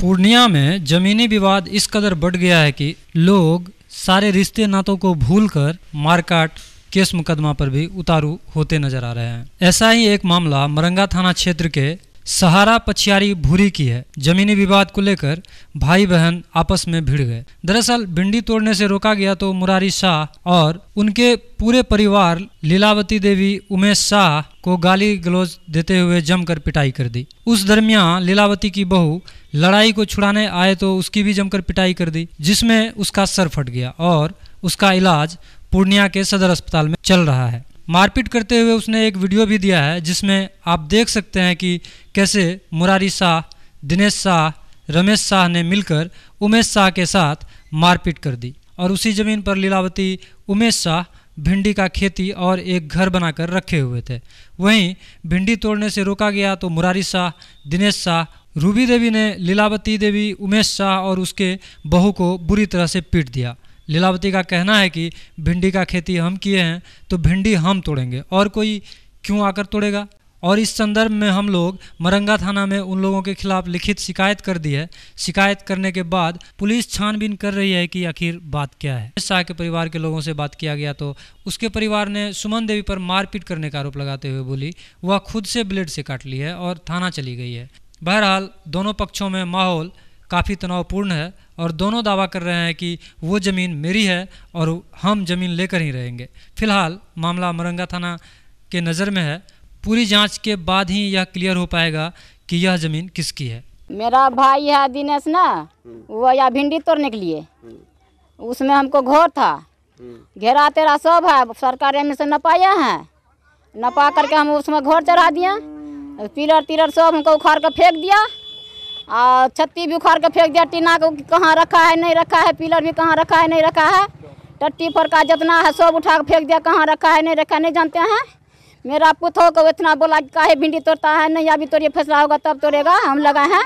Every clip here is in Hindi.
पूर्णिया में जमीनी विवाद इस कदर बढ़ गया है कि लोग सारे रिश्ते नातों को भूलकर मारकाट केस मुकदमा पर भी उतारू होते नजर आ रहे हैं ऐसा ही एक मामला मरंगा थाना क्षेत्र के सहारा पछियारी भूरी की है जमीनी विवाद को लेकर भाई बहन आपस में भिड़ गए दरअसल भिंडी तोड़ने से रोका गया तो मुरारी शाह और उनके पूरे परिवार लीलावती देवी उमेश शाह को गाली गलौज देते हुए जमकर पिटाई कर दी उस दरमियान लीलावती की बहू लड़ाई को छुड़ाने आए तो उसकी भी जमकर पिटाई कर दी जिसमें उसका सर फट गया और उसका इलाज पूर्णिया के सदर अस्पताल में चल रहा है मारपीट करते हुए उसने एक वीडियो भी दिया है जिसमें आप देख सकते हैं कि कैसे मुरारी शाह दिनेश शाह रमेश शाह ने मिलकर उमेश शाह के साथ मारपीट कर दी और उसी ज़मीन पर लीलावती उमेश शाह भिंडी का खेती और एक घर बनाकर रखे हुए थे वहीं भिंडी तोड़ने से रोका गया तो मुरारी शाह दिनेश शाह रूबी देवी ने लीलावती देवी उमेश शाह और उसके बहू को बुरी तरह से पीट दिया लीलावती का कहना है कि भिंडी का खेती हम किए हैं तो भिंडी हम तोड़ेंगे और कोई क्यों आकर तोड़ेगा और इस संदर्भ में हम लोग मरंगा थाना में उन लोगों के खिलाफ लिखित शिकायत कर दी है शिकायत करने के बाद पुलिस छानबीन कर रही है कि आखिर बात क्या है शाह के परिवार के लोगों से बात किया गया तो उसके परिवार ने सुमन देवी पर मारपीट करने का आरोप लगाते हुए बोली वह खुद से ब्लेड से काट ली है और थाना चली गई है बहरहाल दोनों पक्षों में माहौल काफ़ी तनावपूर्ण है और दोनों दावा कर रहे हैं कि वो ज़मीन मेरी है और हम ज़मीन लेकर ही रहेंगे फिलहाल मामला मरंगा थाना के नज़र में है पूरी जांच के बाद ही यह क्लियर हो पाएगा कि यह ज़मीन किसकी है मेरा भाई है दिनेश ना वो या भिंडी तोड़ने के लिए उसमें हमको घोर था घेरा तेरा सब है सरकार एम से नपाया है नपा करके हम उसमें घोर चढ़ा दिया पिलर तिलर सब हमको उखाड़ कर फेंक दिया और छत्ती भी उखाड़ कर फेंक दिया टीना को कहाँ रखा है नहीं रखा है पिलर भी कहाँ रखा है नहीं रखा है टट्टी पर का जितना है सब उठा कर फेंक दिया कहाँ रखा है नहीं रखा है नहीं जानते हैं मेरा पुतो को इतना बोला कि काहे भिंडी तोड़ता है नहीं अभी तोड़िए फैसला होगा तब तोड़ेगा हम लगाए हैं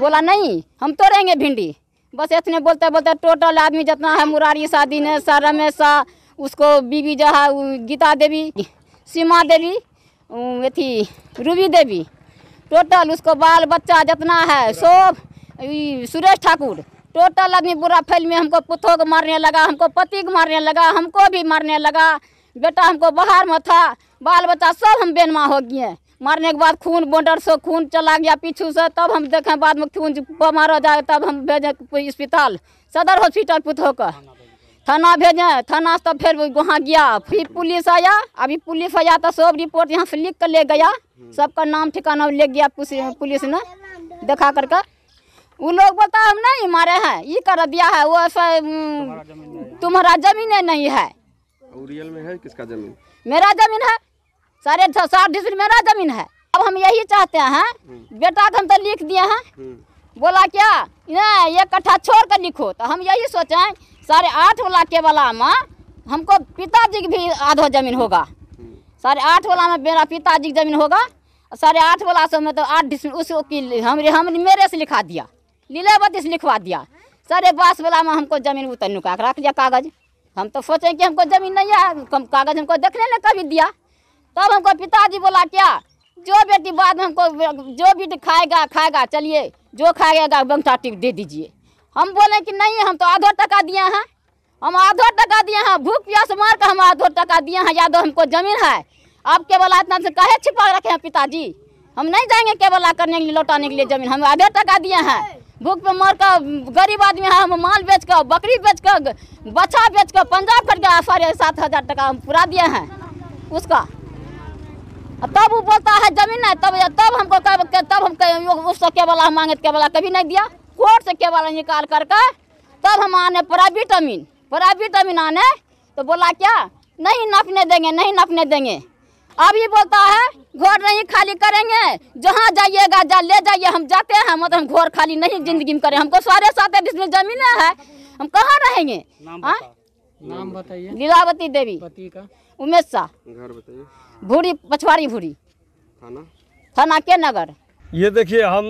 बोला नहीं हम तोड़ेंगे भिंडी बस इतने बोलते बोलते टोटल आदमी जितना है मुरारी शादी ने सा रमेश शाह उसको बीवी जो है गीता देवी सीमा देवी अथी रूबी देवी टोटल उसको बाल बच्चा जितना है सब सुरेश ठाकुर टोटल आदमी बुरा फैल में हमको पुतों को मारने लगा हमको पति को मारने लगा हमको भी मारने लगा बेटा हमको बाहर में था बाल बच्चा सब हम बेनमा हो गए मारने के बाद खून बॉर्डर से खून चला गया पीछू से तब हम देखें बाद में खून हो जाए तब हम भेजें अस्पताल सदर हॉस्पिटल पुतहो का थाना भेजें थाना से तब फिर वहाँ गया फिर पुलिस आया अभी पुलिस आया तो सब रिपोर्ट यहाँ से लिख कर ले गया सबका नाम ठिकाना ले गया पुलिस ने देखा करके वो लोग बोलता हम नहीं मारे हैं ये कर दिया है वो ऐसा तुम्हारा जमीन नहीं है रियल में है किसका जमीन मेरा जमीन है साढ़े साठ डिसमिल मेरा जमीन है अब हम यही चाहते हैं हम्म। बेटा को हम तो लिख दिए हैं हम्म। बोला क्या नहीं एक कट्ठा छोड़ कर लिखो तो हम यही सोचे साढ़े आठ वाला के वाला में हमको पिताजी की भी आधो जमीन होगा हम्म। साढ़े आठ वाला में मेरा पिताजी की जमीन होगा साढ़े आठ वाला से में तो आठ डिसमिल उसको हम हम मेरे से लिखा दिया लीलावती से लिखवा दिया साढ़े बास वाला में हमको जमीन उतर नुका रख लिया कागज हम तो सोचें कि हमको जमीन नहीं है कागज हमको देखने ने कभी दिया तब हमको पिताजी बोला क्या जो बेटी बाद में हमको जो भी खाएगा खाएगा चलिए जो खाएगा बंगठा टिप दे दीजिए हम बोले कि नहीं हम तो आधो टका दिए हैं हम आधो टका दिए हैं भूख प्यास मार कर हम आधो टका दिए हैं यादव हमको जमीन है आप केवल इतना से कहे छिपा रखे हैं पिताजी हम नहीं जाएंगे केवल करने के लिए लौटाने के लिए जमीन हम आधे टका दिए हैं भूख पे मर कर गरीब आदमी है हम माल बेच कर बकरी बेच कर बच्चा बेच कर पंजाब खरीदा साढ़े सात हजार टका हम पूरा दिए हैं उसका तब वो बोलता है जमीन नहीं तब तब हमको कह, तब हम उससे केवल वाला मांगे केवल कभी नहीं दिया कोर्ट से केवल निकाल करके तब हम आने प्राइवेट अमीन प्राइवेट अमीन आने तो बोला क्या नहीं नपने देंगे नहीं नपने देंगे अभी बोलता है घोर नहीं खाली करेंगे जहाँ जाइएगा जा ले जाइए हम जाते हैं मतलब हम घोर खाली नहीं जिंदगी में करें हमको सारे साथ बीस में जमीन है हम कहाँ रहेंगे नाम बताइए लीलावती हाँ? देवी पति का उमेश शाह घर बताइए भूरी पछवाड़ी भूरी थाना थाना के नगर ये देखिए हम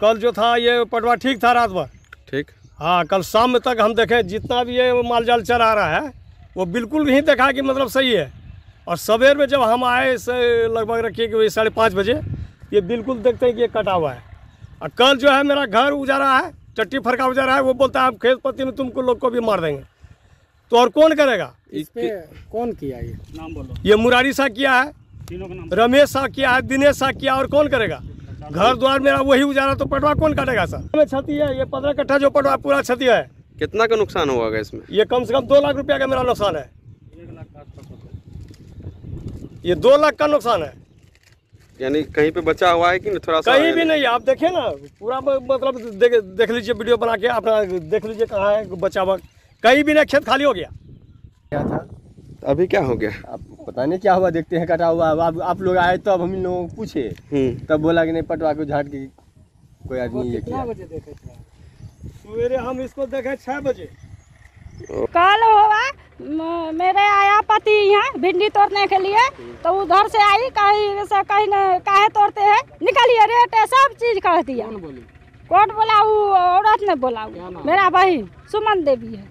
कल जो था ये पटवा ठीक था रात भर ठीक हाँ कल शाम तक हम देखे जितना भी ये माल जाल चरा रहा है वो बिल्कुल नहीं देखा कि मतलब सही है और सवेर में जब हम आए से लगभग रखिए कि साढ़े पाँच बजे ये बिल्कुल देखते हैं कि ये कटा हुआ है और कल जो है मेरा घर उजारा है चट्टी फरका उजारा है वो बोलता है हम खेत पत्ती में तुमको लोग को भी मार देंगे तो और कौन करेगा इस पे कौन किया ये नाम बोलो ये मुरारी शाह किया है रमेश शाह किया है दिनेश शाह किया और कौन करेगा घर द्वार मेरा वही उजाला तो पटवा कौन काटेगा सर क्षति है ये पंद्रह कट्ठा जो पटवा पूरा क्षति है कितना का नुकसान हुआ इसमें ये कम से कम दो लाख रुपया का मेरा नुकसान है ये दो लाख का नुकसान है यानी कहीं पे बचा हुआ है कि थोड़ा सा कहीं भी नहीं आप देखे ना पूरा मतलब देख लीजिए वीडियो बना के अपना देख लीजिए कहाँ है बचा हुआ कहीं भी नहीं खेत खाली हो गया गया था अभी क्या हो गया अब पता नहीं क्या हुआ देखते हैं कटा हुआ अब आप लोग आए तो अब हम इन लोगों को पूछे हम्म। तब बोला कि नहीं पटवा को झाट के कोई आदमी ये किया सवेरे हम इसको देखे छः बजे कल हुआ मेरे आया पति यहाँ भिंडी तोड़ने के लिए तो उधर से आई कहीं से कहीं काहे तोड़ते हैं निकलिए रेट है सब चीज कह दिया कोर्ट बोला औरत ने बोला मेरा बहन सुमन देवी है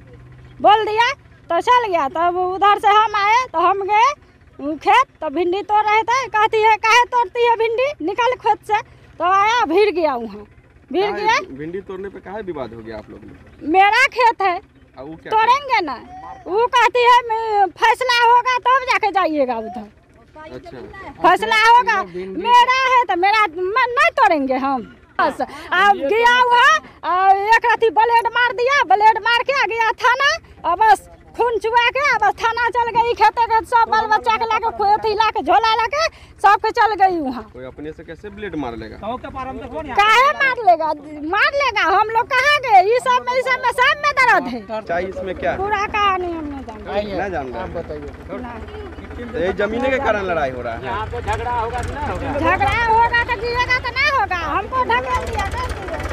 बोल दिया तो चल गया तब उधर से हम आए तो हम गए खेत तो भिंडी तोड़ रहे थे कहती है काहे तोड़ती है भिंडी निकल खेत से तो आया भीड़ गया वहाँ भीड़ गया भिंडी तोड़ने पे कहा विवाद हो गया आप लोग मेरा खेत है तोड़ेंगे ना वो कहती है फैसला होगा तब तो जाके जाइएगा उधर अच्छा, फैसला अच्छा, होगा अच्छा, तो- मेरा है तो मेरा नहीं तोड़ेंगे हम बस अब गया हुआ एक रथी ब्लेड मार दिया ब्लेड मार के गया थाना और बस खून चुआ के बस थाना चल गई खेते के सब बाल बच्चा के लाके अथी लाके झोला लाके सब के चल गई वहाँ कोई अपने से कैसे ब्लेड मार लेगा तो, तो काहे मार लेगा मार लेगा हम लोग कहाँ गए ये सब में सब में सब में दर्द है चाहे इसमें क्या पूरा कहानी हम नहीं जान रहे बताइए तो जमीने के कारण लड़ाई हो रहा है झगड़ा होगा तो ना होगा झगड़ा होगा तो जिएगा तो ना होगा हमको ढकेल दिया